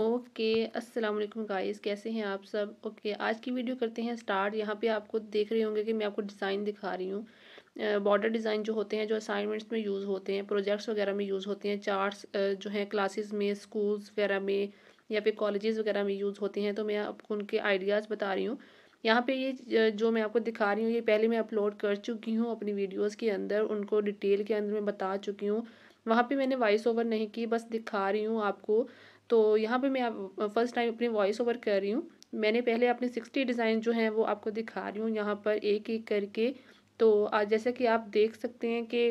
okay अस्सलाम वालेकुम guys कैसे हैं आप सब ओके आज की वीडियो करते हैं स्टार्ट यहाँ पे आपको देख रहे होंगे कि मैं आपको डिज़ाइन दिखा रही हूँ बॉर्डर डिज़ाइन जो होते हैं जो असाइनमेंट्स में यूज़ होते हैं प्रोजेक्ट्स वगैरह में यूज़ होते हैं चार्ट्स जो हैं क्लासेस में स्कूल्स वगैरह में या फिर कॉलेजेस वगैरह में यूज़ होते हैं तो मैं आपको उनके आइडियाज़ बता रही हूँ यहाँ पे ये जो मैं आपको दिखा रही हूँ ये पहले मैं अपलोड कर चुकी हूँ अपनी वीडियोस के अंदर उनको डिटेल के अंदर मैं बता चुकी हूँ वहाँ पे मैंने वॉइस ओवर नहीं की बस दिखा रही हूँ आपको तो यहाँ पे मैं फर्स्ट टाइम अपनी वॉइस ओवर कर रही हूँ मैंने पहले अपने सिक्सटी डिज़ाइन जो हैं वो आपको दिखा रही हूँ यहाँ पर एक एक करके तो आज जैसा कि आप देख सकते हैं कि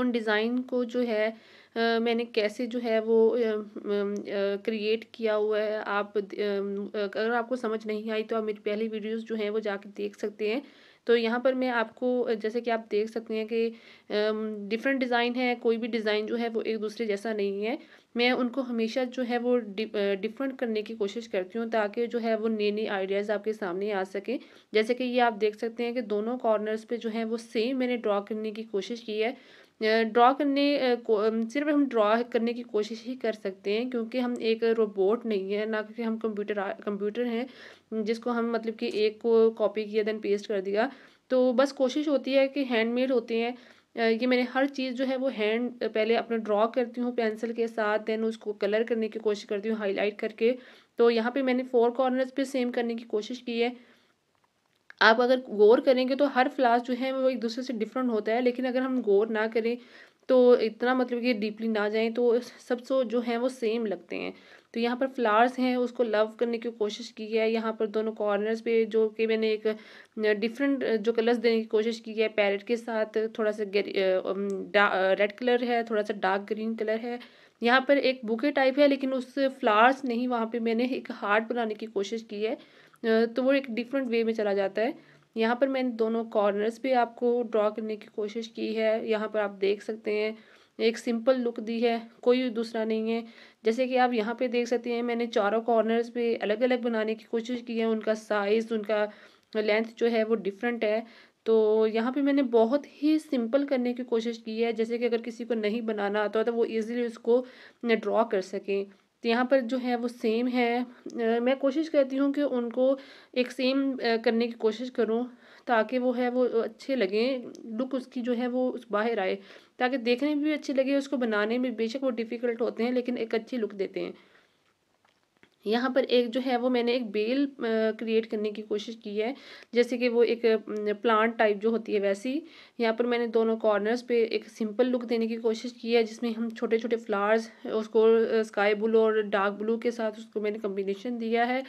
उन डिज़ाइन को जो है आ, मैंने कैसे जो है वो क्रिएट किया हुआ है आप अगर आपको समझ नहीं आई तो आप मेरी पहली वीडियोस जो हैं वो जाके देख सकते हैं तो यहाँ पर मैं आपको जैसे कि आप देख सकते हैं कि डिफरेंट डिज़ाइन है कोई भी डिज़ाइन जो है वो एक दूसरे जैसा नहीं है मैं उनको हमेशा जो है वो डिफरेंट करने की कोशिश करती हूँ ताकि जो है वो नए नए आइडियाज़ आपके सामने आ सकें जैसे कि ये आप देख सकते हैं कि दोनों कॉर्नर्स पे जो है वो सेम मैंने ड्रॉ करने की कोशिश की है ड्रॉ करने को सिर्फ हम ड्रॉ करने की कोशिश ही कर सकते हैं क्योंकि हम एक रोबोट नहीं है ना कि हम कंप्यूटर कंप्यूटर हैं जिसको हम मतलब कि एक को कॉपी किया देन पेस्ट कर दिया तो बस कोशिश होती है कि हैंडमेड होते हैं ये मैंने हर चीज़ जो है वो हैंड पहले अपना ड्रॉ करती हूँ पेंसिल के साथ देन उसको कलर करने की कोशिश करती हूँ हाईलाइट करके तो यहाँ पे मैंने फोर कॉर्नर्स पे सेम करने की कोशिश की है आप अगर गौर करेंगे तो हर फ्लास जो है वो एक दूसरे से डिफरेंट होता है लेकिन अगर हम गौर ना करें तो इतना मतलब कि डीपली ना जाएं तो सब सो जो हैं वो सेम लगते हैं तो यहाँ पर फ्लावर्स हैं उसको लव करने की कोशिश की है यहाँ पर दोनों कॉर्नर्स पे जो कि मैंने एक डिफरेंट जो कलर्स देने की कोशिश की है पैरेट के साथ थोड़ा सा रेड कलर है थोड़ा सा डार्क ग्रीन कलर है यहाँ पर एक बुके टाइप है लेकिन उस फ्लावर्स नहीं वहाँ पर मैंने एक हार्ट बनाने की कोशिश की है तो वो एक डिफरेंट वे में चला जाता है यहाँ पर मैंने दोनों कॉर्नर्स पे आपको ड्रॉ करने की कोशिश की है यहाँ पर आप देख सकते हैं एक सिंपल लुक दी है कोई दूसरा नहीं है जैसे कि आप यहाँ पे देख सकते हैं मैंने चारों कॉर्नर्स पे अलग अलग बनाने की कोशिश की है उनका साइज़ उनका लेंथ जो है वो डिफरेंट है तो यहाँ पे मैंने बहुत ही सिंपल करने की कोशिश की है जैसे कि अगर किसी को नहीं बनाना आता तो वो ईज़िली उसको ड्रॉ कर सकें तो यहाँ पर जो है वो सेम है मैं कोशिश करती हूँ कि उनको एक सेम करने की कोशिश करूँ ताकि वो है वो अच्छे लगें लुक उसकी जो है वो बाहर आए ताकि देखने में भी अच्छी लगे उसको बनाने में बेशक वो डिफ़िकल्ट होते हैं लेकिन एक अच्छी लुक देते हैं यहाँ पर एक जो है वो मैंने एक बेल क्रिएट करने की कोशिश की है जैसे कि वो एक प्लांट टाइप जो होती है वैसी यहाँ पर मैंने दोनों कॉर्नर्स पे एक सिंपल लुक देने की कोशिश की है जिसमें हम छोटे छोटे फ्लावर्स उसको स्काई ब्लू और डार्क ब्लू के साथ उसको मैंने कम्बिनेशन दिया है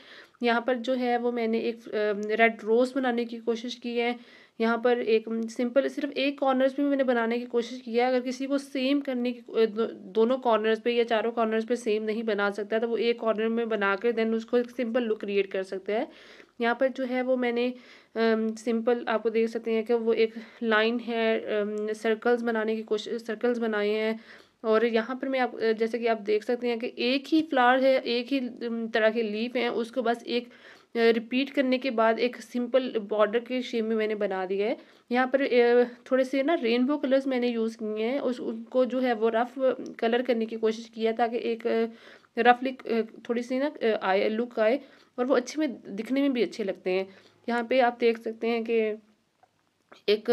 यहाँ पर जो है वो मैंने एक रेड रोज़ बनाने की कोशिश की है यहाँ पर एक सिंपल सिर्फ एक कॉर्नर्स पे मैंने बनाने की कोशिश की है अगर किसी को सेम करने की दो, दोनों कॉर्नर्स पे या चारों कॉर्नर्स पे सेम नहीं बना सकता तो वो एक कॉर्नर में बना कर देन उसको एक सिंपल लुक क्रिएट कर सकते हैं यहाँ पर जो है वो मैंने सिंपल आपको देख सकते हैं कि वो एक लाइन है सर्कल्स बनाने की कोशिश सर्कल्स बनाए हैं और यहाँ पर मैं आप जैसे कि आप देख सकते हैं कि एक ही फ्लावर है एक ही तरह के लीफ हैं उसको बस एक रिपीट करने के बाद एक सिंपल बॉर्डर के शेप में मैंने बना दिया है यहाँ पर थोड़े से ना रेनबो कलर्स मैंने यूज़ किए हैं उस उनको जो है वो रफ़ कलर करने की कोशिश किया ताकि एक रफली थोड़ी सी ना आए लुक आए और वो अच्छे में दिखने में भी अच्छे लगते हैं यहाँ पे आप देख सकते हैं कि एक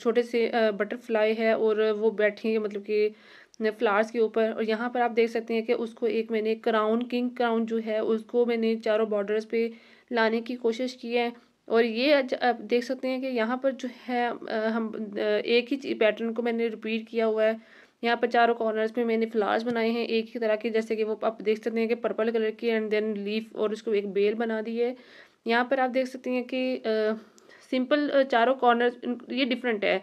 छोटे से बटरफ्लाई है और वो बैठी है मतलब कि फ्लावर्स के ऊपर और यहाँ पर आप देख सकते हैं कि उसको एक मैंने क्राउन किंग क्राउन जो है उसको मैंने चारों बॉर्डर्स पे लाने की कोशिश की है और ये आप देख सकते हैं कि यहाँ पर जो है हम एक ही पैटर्न को मैंने रिपीट किया हुआ है यहाँ पर चारों कॉर्नर्स पे मैंने फ्लावर्स बनाए हैं एक ही तरह के जैसे कि वो आप देख सकते हैं कि पर्पल कलर की एंड देन लीफ और उसको एक बेल बना दी है यहाँ पर आप देख सकते हैं कि सिंपल चारों कॉर्नर ये डिफरेंट है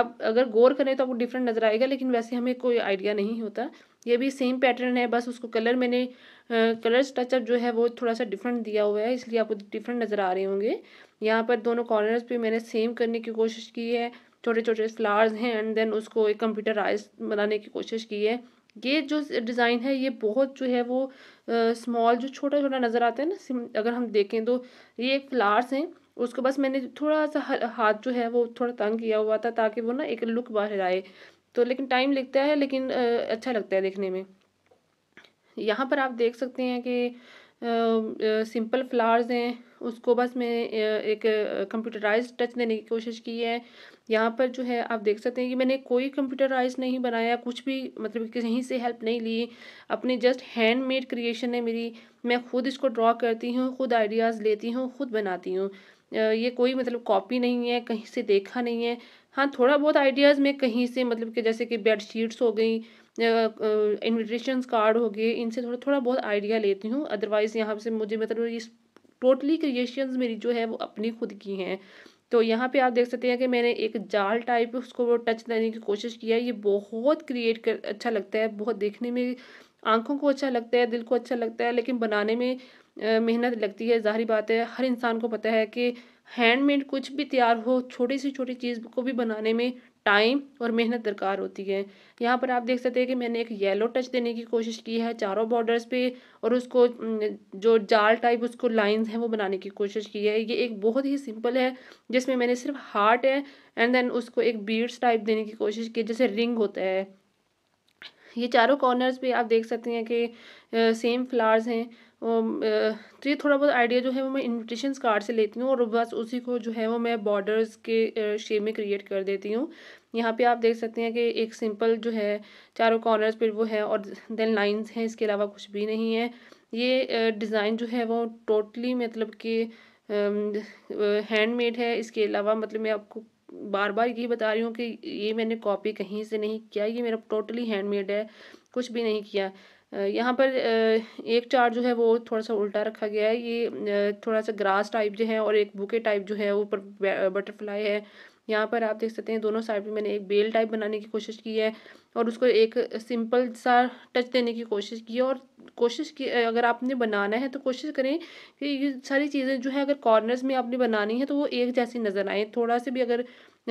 आप अगर गौर करें तो आपको डिफरेंट नज़र आएगा लेकिन वैसे हमें कोई आइडिया नहीं होता ये भी सेम पैटर्न है बस उसको कलर मैंने कलर्स टचअप जो है वो थोड़ा सा डिफरेंट दिया हुआ है इसलिए आपको डिफरेंट नज़र आ रहे होंगे यहाँ पर दोनों कॉर्नर्स पर मैंने सेम करने की कोशिश की है छोटे छोटे फ्लावर्स हैं एंड देन उसको एक कंप्यूटराइज बनाने की कोशिश की है ये जो डिज़ाइन है ये बहुत जो है वो स्मॉल जो छोटा छोटा नज़र आता है ना अगर हम देखें तो ये एक फ्लावर्स हैं उसको बस मैंने थोड़ा सा हाथ जो है वो थोड़ा तंग किया हुआ था ताकि वो ना एक लुक बाहर आए तो लेकिन टाइम लगता है लेकिन अच्छा लगता है देखने में यहाँ पर आप देख सकते हैं कि सिंपल फ्लावर्स हैं उसको बस मैं एक कंप्यूटराइज टच देने की कोशिश की है यहाँ पर जो है आप देख सकते हैं कि मैंने कोई कंप्यूटराइज नहीं बनाया कुछ भी मतलब कहीं से हेल्प नहीं ली अपनी जस्ट हैंडमेड क्रिएशन है मेरी मैं खुद इसको ड्रॉ करती हूँ खुद आइडियाज़ लेती हूँ खुद बनाती हूँ ये कोई मतलब कॉपी नहीं है कहीं से देखा नहीं है हाँ थोड़ा बहुत आइडियाज़ में कहीं से मतलब कि जैसे कि बेड शीट्स हो गई इन्विटेशन कार्ड हो गए इनसे थोड़ा थोड़ा बहुत आइडिया लेती हूँ अदरवाइज़ यहाँ से मुझे मतलब इस टोटली क्रिएशन मेरी जो है वो अपनी खुद की हैं तो यहाँ पे आप देख सकते हैं कि मैंने एक जाल टाइप उसको वो टच देने की कोशिश किया है ये बहुत क्रिएट कर अच्छा लगता है बहुत देखने में आँखों को अच्छा लगता है दिल को अच्छा लगता है लेकिन बनाने में मेहनत लगती है ज़ाहिर बात है हर इंसान को पता है कि हैंडमेड कुछ भी तैयार हो छोटी सी छोटी चीज़ को भी बनाने में टाइम और मेहनत दरकार होती है यहाँ पर आप देख सकते हैं कि मैंने एक येलो टच देने की कोशिश की है चारों बॉर्डर्स पे और उसको जो जाल टाइप उसको लाइंस हैं वो बनाने की कोशिश की है ये एक बहुत ही सिंपल है जिसमें मैंने सिर्फ हार्ट है एंड देन उसको एक बीड्स टाइप देने की कोशिश की जैसे रिंग होता है ये चारों कॉर्नर्स पे आप देख सकते हैं कि सेम फ्लावर्स हैं तो ये थोड़ा बहुत आइडिया जो है वो मैं इन्विटेशन कार्ड से लेती हूँ और बस उसी को जो है वो मैं बॉर्डर्स के शेप में क्रिएट कर देती हूँ यहाँ पे आप देख सकते हैं कि एक सिंपल जो है चारों कॉर्नर्स पर वो है और देन लाइंस हैं इसके अलावा कुछ भी नहीं है ये डिज़ाइन जो है वो टोटली मतलब कि हैंडमेड है इसके अलावा मतलब मैं आपको बार बार यही बता रही हूँ कि ये मैंने कॉपी कहीं से नहीं किया ये मेरा टोटली हैंडमेड है कुछ भी नहीं किया यहाँ पर एक चार्ट जो है वो थोड़ा सा उल्टा रखा गया है ये थोड़ा सा ग्रास टाइप जो है और एक बुके टाइप जो है ऊपर बटरफ्लाई है यहाँ पर आप देख सकते हैं दोनों साइड में मैंने एक बेल टाइप बनाने की कोशिश की है और उसको एक सिंपल सा टच देने की कोशिश की है और कोशिश की अगर आपने बनाना है तो कोशिश करें कि ये सारी चीज़ें जो है अगर कॉर्नर्स में आपने बनानी है तो वो एक जैसी नज़र आए थोड़ा सा भी अगर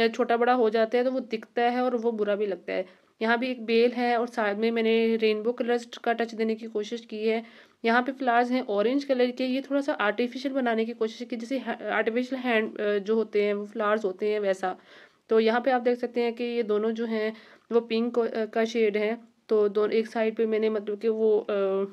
छोटा बड़ा हो जाता है तो वो दिखता है और वो बुरा भी लगता है यहाँ भी एक बेल है और साइड में मैंने रेनबो कलर का टच देने की कोशिश की है यहाँ पे फ्लावर्स हैं ऑरेंज कलर के ये थोड़ा सा आर्टिफिशियल बनाने की कोशिश की जैसे आर्टिफिशियल हैंड जो होते हैं वो फ्लावर्स होते हैं वैसा तो यहाँ पे आप देख सकते हैं कि ये दोनों जो हैं वो पिंक का शेड है तो दोनों एक साइड पे मैंने मतलब कि वो